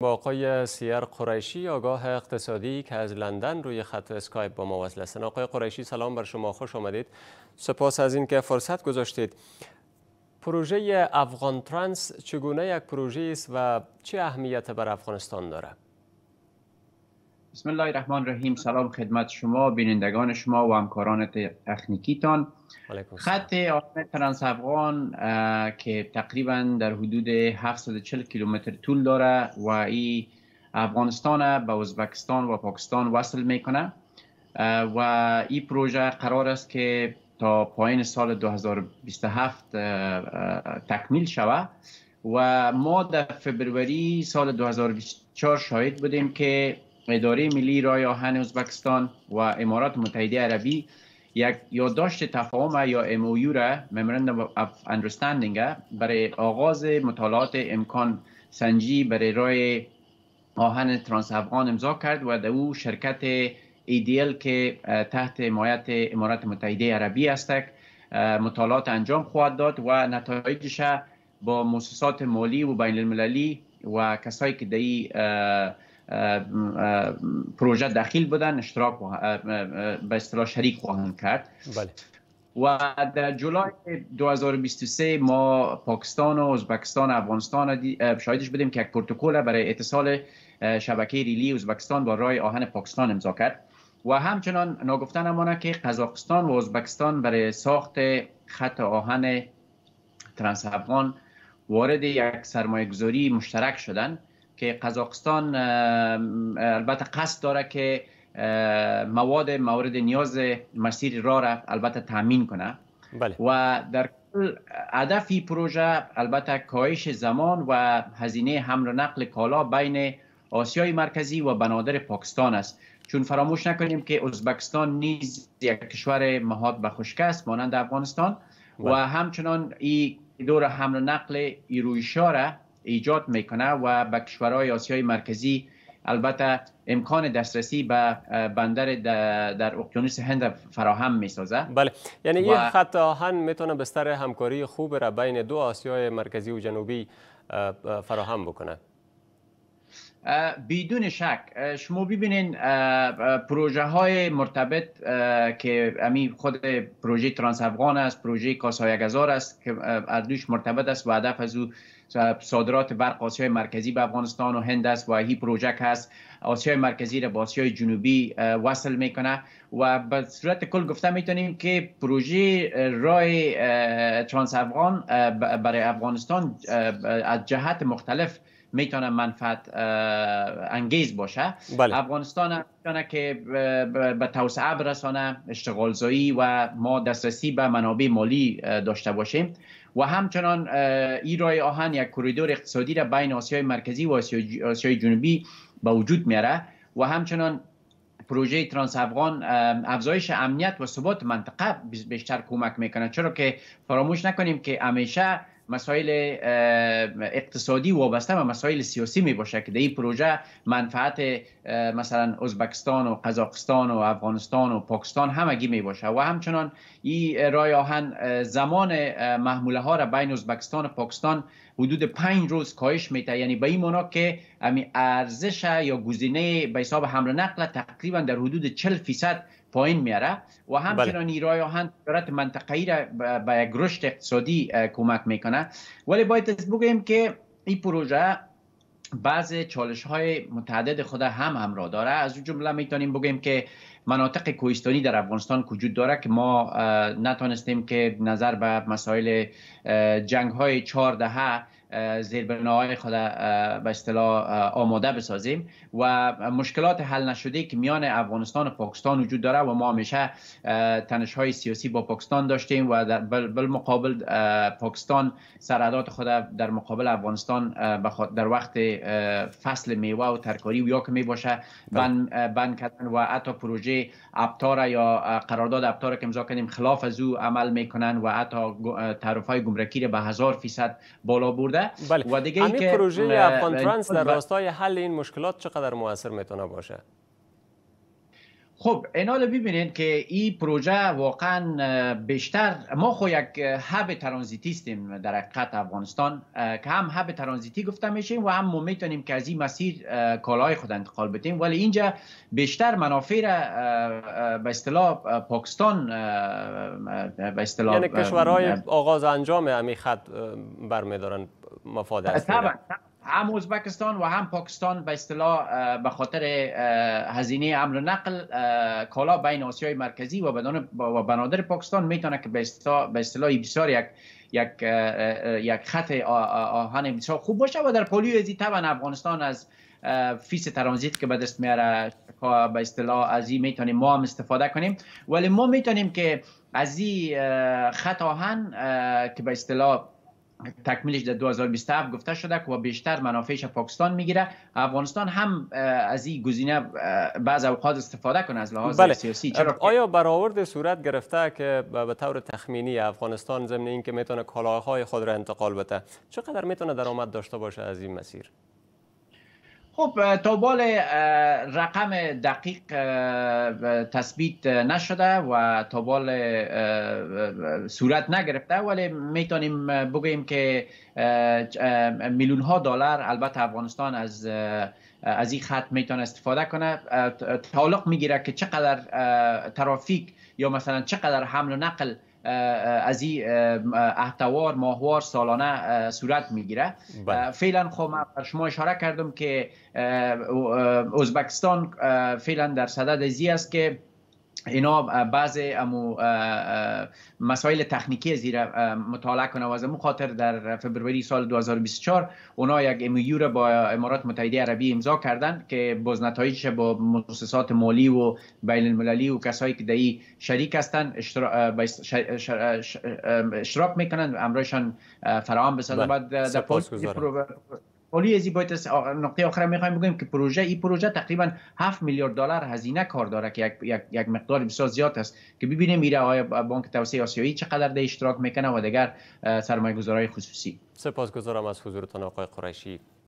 با آقای سیر قریشی آگاه اقتصادی که از لندن روی خط اسکایپ با ما وصل است آقای قریشی سلام بر شما خوش آمدید سپاس از اینکه فرصت گذاشتید پروژه افغان ترانس چگونه یک پروژه است و چه اهمیت بر افغانستان دارد بسم الله الرحمن الرحیم سلام خدمت شما بینندگان شما و همکاران تان خط آهن ترانس افغان که تقریبا در حدود 740 کیلومتر طول داره و ای افغانستان به ازبکستان و پاکستان وصل میکنه و این پروژه قرار است که تا پایین سال 2027 تکمیل شود و ما در فبروری سال 2024 شاهد بودیم که اداره ملی رای آهن ازبکستان و امارات متحده عربی یک یادداشت تفاهم یا MOU را Memorandum اف Understanding برای آغاز مطالعات امکان سنجی برای رای آهن ترانس افغان امضا کرد و در او شرکت ایدیل که تحت حمایت امارات متحده عربی است مطالعات انجام خواهد داد و نتایجش با مؤسسات مالی و بین المللی و کسایی که در پروژه داخل بودن اشتراک به اصطلاح شریک خواهند کرد بله. و در جولای 2023 ما پاکستان و ازبکستان و افغانستان شاهدش بودیم که یک پروتکل برای اتصال شبکه ریلی ازبکستان با رای آهن پاکستان امضا کرد و همچنان ناگفته نمانه که قزاقستان و ازبکستان برای ساخت خط آهن ترانس افغان وارد یک سرمایه گذاری مشترک شدند که قزاقستان البته قصد داره که مواد مورد نیاز مسیر را را البته تامین کنه بله. و در هدف پروژه البته کاهش زمان و هزینه حمل و نقل کالا بین آسیای مرکزی و بنادر پاکستان است چون فراموش نکنیم که ازبکستان نیز یک کشور مهاد به خشک است مانند افغانستان بله. و همچنان این دور حمل و نقل ایرویشا را ایجاد میکنه و به کشورهای آسیای مرکزی البته امکان دسترسی به بندر در اقیانوس هند فراهم می سازه بله یعنی و... این خط آهن میتونه بستر همکاری خوب را بین دو آسیای مرکزی و جنوبی فراهم بکنه بدون شک شما ببینین پروژه های مرتبط که امی خود پروژه ترانس افغان است پروژه کاسایگزار است که اردوش مرتبط است و هدف از او صادرات برق آسیای مرکزی به افغانستان و هند است و هی پروژک هست آسیای مرکزی را به آسیای جنوبی وصل میکنه و به صورت کل گفته میتونیم که پروژه رای ترانس افغان برای افغانستان از جهت مختلف میتونه منفعت انگیز باشه بله. افغانستان که به توسعه برسانه اشتغال زایی و ما دسترسی به منابع مالی داشته باشیم و همچنان ای رای آهن یک کریدور اقتصادی را بین آسیای مرکزی و آسیای جنوبی به وجود میاره و همچنان پروژه ترانس افغان افزایش امنیت و ثبات منطقه بیشتر کمک میکنه چرا که فراموش نکنیم که همیشه مسائل اقتصادی وابسته و مسائل سیاسی می باشه که در این پروژه منفعت مثلا ازبکستان و قزاقستان و افغانستان و پاکستان همگی می باشه و همچنان این رای آهن زمان محموله ها را بین ازبکستان و پاکستان حدود پنج روز کاهش ده. یعنی به این معنا که ارزش یا گزینه به حساب حمل نقل تقریبا در حدود 40 فیصد پایین میاره و همچنان بله. نیروهای آهن تجارت منطقه‌ای را به یک رشد اقتصادی کمک میکنه ولی باید بگویم که این پروژه بعض چالش های متعدد خود هم همراه داره از جمله میتونیم بگیم که مناطق کوهستانی در افغانستان وجود داره که ما نتونستیم که نظر به مسائل جنگ های دهه زیربناهای خود به اصطلاح آماده بسازیم و مشکلات حل نشده که میان افغانستان و پاکستان وجود داره و ما همیشه تنش های سیاسی با پاکستان داشتیم و در مقابل پاکستان سرعدات خود در مقابل افغانستان در وقت فصل میوه و ترکاری و یا که می باشه بله. بند, کردن و حتی پروژه ابتاره یا قرارداد ابتاره که امضا کردیم خلاف از او عمل میکنن و حتی تعرف های گمرکی به هزار فیصد بالا برده شده بله. و دیگه اینکه که پروژه ترانس در راستای حل این مشکلات چقدر موثر میتونه باشه خب اینال ببینید که این پروژه واقعا بیشتر ما خو یک هب ترانزیتی استیم در حقیقت افغانستان که هم هب ترانزیتی گفته میشیم و هم ما میتونیم که از این مسیر کالای خود انتقال بدیم ولی اینجا بیشتر منافع را به اصطلاح پاکستان به اصطلاح یعنی کشورهای آغاز انجام همین خط برمیدارن مفاد آره، است هم ازبکستان و هم پاکستان به اصطلاح به خاطر هزینه امر نقل کالا بین آسیای مرکزی و و بنادر پاکستان میتونه که به اصطلاح بسیار یک یک یک خط آهن بسیار خوب باشه و در پلی ازی طبعا افغانستان از فیس ترانزیت که به دست میاره به اصطلاح از این میتونیم ما هم استفاده کنیم ولی ما میتونیم که از این خط آهن که به اصطلاح تکمیلش در 2027 گفته شده که و بیشتر منافعش پاکستان میگیره افغانستان هم از این گزینه بعض اوقات استفاده کنه از لحاظ بله. سیاسی چرا آیا برآورد صورت گرفته که به طور تخمینی افغانستان ضمن اینکه میتونه کالاهای خود را انتقال بده چقدر میتونه درآمد داشته باشه از این مسیر خب تا بال رقم دقیق تثبیت نشده و تا بال صورت نگرفته ولی میتونیم بگوییم که میلیون ها دلار البته افغانستان از از این خط میتونه استفاده کنه تعلق میگیره که چقدر ترافیک یا مثلا چقدر حمل و نقل از این احتوار ماهوار سالانه صورت میگیره بله. فعلا خب من بر شما اشاره کردم که ازبکستان فعلا در صدد زی است که اینا بعض امو مسائل تکنیکی زیر مطالعه کنه و از خاطر در فبروری سال 2024 اونا یک امیو را با امارات متحده عربی امضا کردن که باز نتایجش با مؤسسات مالی و بین المللی و کسایی که دایی شریک هستن اشتراک میکنن امرایشان فراهم بسازن بله. بعد در ازی باید نقطه آخر میخوایم بگویم که پروژه این پروژه تقریبا 7 میلیارد دلار هزینه کار داره که یک, یک،, یک مقدار بسیار زیاد است که ببینیم میره آیا بانک توسعه آسیایی چقدر در اشتراک میکنه و دیگر گذارهای خصوصی سپاسگزارم از حضورتان آقای قریشی